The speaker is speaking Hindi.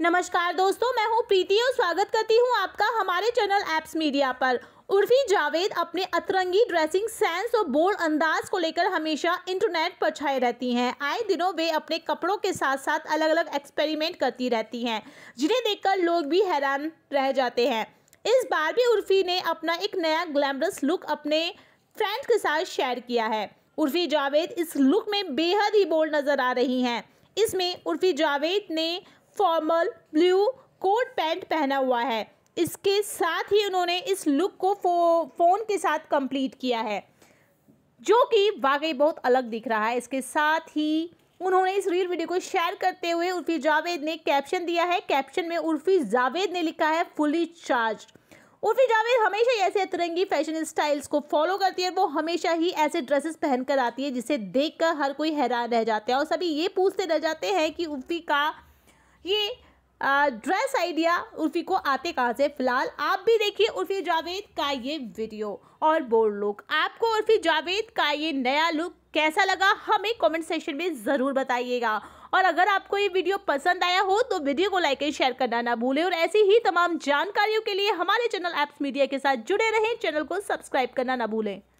नमस्कार दोस्तों मैं हूं प्रीति और स्वागत करती हूं आपका हमारे चैनल एप्स मीडिया पर उर्फी जावेद अपने अतरंगी ड्रेसिंग सेंस और बोल्ड अंदाज को लेकर हमेशा इंटरनेट पर छाए रहती हैं आए दिनों वे अपने कपड़ों के साथ साथ अलग अलग एक्सपेरिमेंट करती रहती हैं जिन्हें देखकर लोग भी हैरान रह जाते हैं इस बार भी उर्फी ने अपना एक नया ग्लैमरस लुक अपने फ्रेंड्स के साथ शेयर किया है उर्फी जावेद इस लुक में बेहद ही बोल्ड नज़र आ रही हैं इसमें उर्फी जावेद ने फॉर्मल ब्लू कोट पैंट पहना हुआ है इसके साथ ही उन्होंने इस लुक को फो, फोन के साथ कंप्लीट किया है जो कि वाकई बहुत अलग दिख रहा है इसके साथ ही उन्होंने इस रील वीडियो को शेयर करते हुए उर्फी जावेद ने कैप्शन दिया है कैप्शन में उर्फी जावेद ने लिखा है फुली चार्ज उर्फी जावेद हमेशा ही ऐसे अतरंगी फैशन स्टाइल्स को फॉलो करती है वो हमेशा ही ऐसे ड्रेसेस पहनकर आती है जिसे देखकर हर कोई हैरान रह जाता है और सभी ये पूछते रह जाते हैं कि उर्फी का ये ड्रेस आइडिया उर्फी को आते कहाँ से फिलहाल आप भी देखिए उर्फी जावेद का ये वीडियो और बोर्ड लुक आपको उर्फी जावेद का ये नया लुक कैसा लगा हमें कमेंट सेक्शन में ज़रूर बताइएगा और अगर आपको ये वीडियो पसंद आया हो तो वीडियो को लाइक एंड शेयर करना ना भूलें और ऐसी ही तमाम जानकारियों के लिए हमारे चैनल एप्स मीडिया के साथ जुड़े रहें चैनल को सब्सक्राइब करना ना भूलें